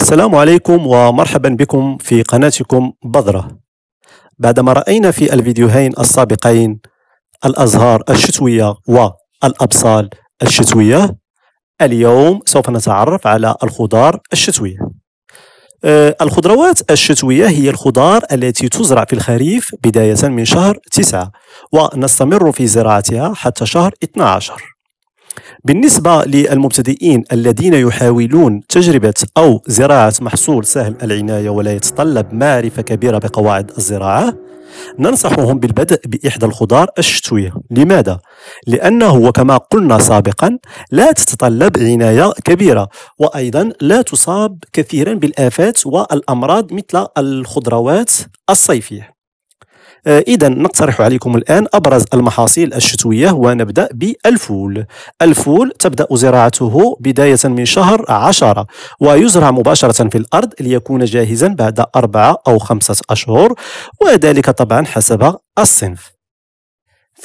السلام عليكم ومرحبا بكم في قناتكم بذرة بعدما رأينا في الفيديوهين السابقين الأزهار الشتوية والأبصال الشتوية اليوم سوف نتعرف على الخضار الشتوية آه، الخضروات الشتوية هي الخضار التي تزرع في الخريف بداية من شهر 9 ونستمر في زراعتها حتى شهر 12 بالنسبة للمبتدئين الذين يحاولون تجربة أو زراعة محصول سهل العناية ولا يتطلب معرفة كبيرة بقواعد الزراعة ننصحهم بالبدء بإحدى الخضار الشتوية لماذا؟ لأنه وكما قلنا سابقا لا تتطلب عناية كبيرة وأيضا لا تصاب كثيرا بالآفات والأمراض مثل الخضروات الصيفية آه، اذا نقترح عليكم الان ابرز المحاصيل الشتويه ونبدا بالفول الفول تبدا زراعته بدايه من شهر عشرة ويزرع مباشره في الارض ليكون جاهزا بعد اربعه او خمسه اشهر وذلك طبعا حسب الصنف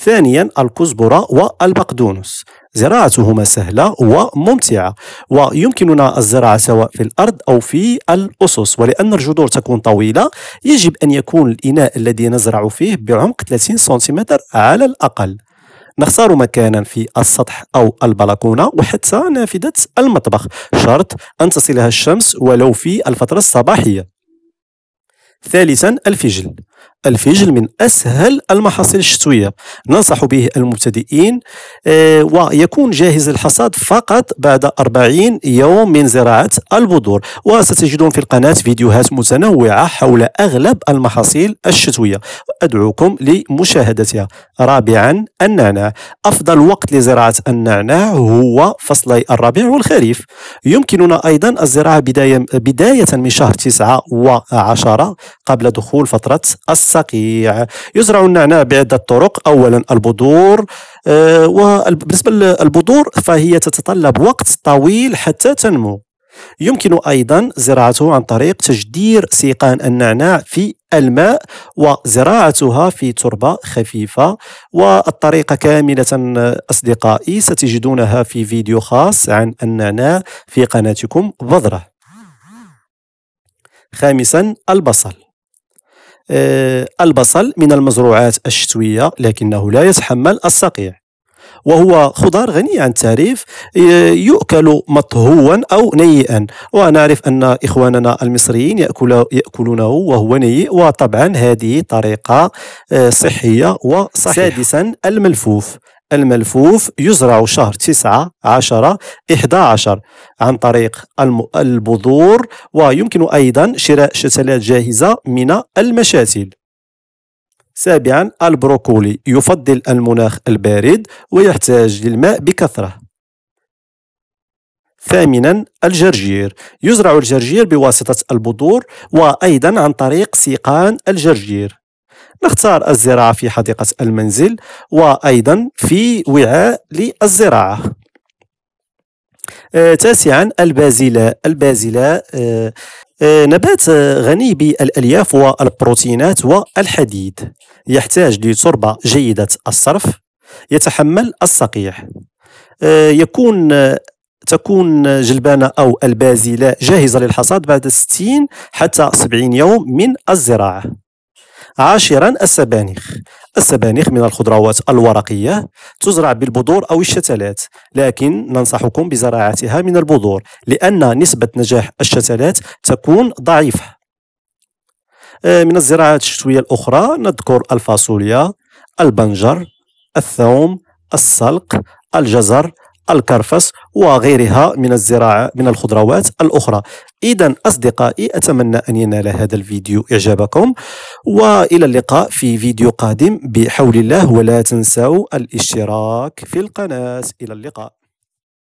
ثانيا الكزبرة والبقدونس زراعتهما سهلة وممتعة ويمكننا الزراعة سواء في الأرض أو في الأسس ولأن الجذور تكون طويلة يجب أن يكون الإناء الذي نزرع فيه بعمق 30 سنتيمتر على الأقل نختار مكانا في السطح أو البلكونة وحتى نافذة المطبخ شرط أن تصلها الشمس ولو في الفترة الصباحية ثالثا الفجل الفجل من أسهل المحاصيل الشتوية ننصح به المبتدئين آه، ويكون جاهز الحصاد فقط بعد 40 يوم من زراعة البذور وستجدون في القناة فيديوهات متنوعة حول أغلب المحاصيل الشتوية أدعوكم لمشاهدتها رابعا النعناع أفضل وقت لزراعة النعناع هو فصلي الربيع والخريف يمكننا أيضا الزراعة بداية, بداية من شهر 9 و10 قبل دخول فترة الصيف الصقيع يزرع النعناع بعدة طرق أولا البذور آه، وبالنسبة للبذور فهي تتطلب وقت طويل حتى تنمو يمكن أيضا زراعته عن طريق تجدير سيقان النعناع في الماء وزراعتها في تربة خفيفة والطريقة كاملة أصدقائي ستجدونها في فيديو خاص عن النعناع في قناتكم بذرة خامسا البصل آه، البصل من المزروعات الشتوية لكنه لا يتحمل الصقيع وهو خضار غني عن التعريف يؤكل مطهوا او نيئا ونعرف ان اخواننا المصريين ياكلونه وهو نيء وطبعا هذه طريقه آه، صحيه وصحيحه سادسا الملفوف الملفوف يزرع شهر 9 10 11 عن طريق البذور ويمكن أيضا شراء شتلات جاهزة من المشاتل سابعا البروكولي يفضل المناخ البارد ويحتاج للماء بكثرة ثامنا الجرجير يزرع الجرجير بواسطة البذور وأيضا عن طريق سيقان الجرجير نختار الزراعة في حديقة المنزل وأيضا في وعاء للزراعة آه، تاسعا البازلاء البازلاء آه، آه، نبات غني بالألياف والبروتينات والحديد يحتاج لتربة جيدة الصرف يتحمل الصقيع يكون تكون جلبانة أو البازلاء جاهزة للحصاد بعد 60 حتى 70 يوم من الزراعة عاشرا السبانخ السبانخ من الخضروات الورقية تزرع بالبذور أو الشتلات لكن ننصحكم بزراعتها من البذور لأن نسبة نجاح الشتلات تكون ضعيفة آه، من الزراعات الشتوية الأخرى نذكر الفاصوليا البنجر الثوم السلق الجزر الكرفس وغيرها من الزراعة من الخضروات الأخرى إذا أصدقائي أتمنى أن ينال هذا الفيديو إعجابكم وإلى اللقاء في فيديو قادم بحول الله ولا تنسوا الاشتراك في القناة إلى اللقاء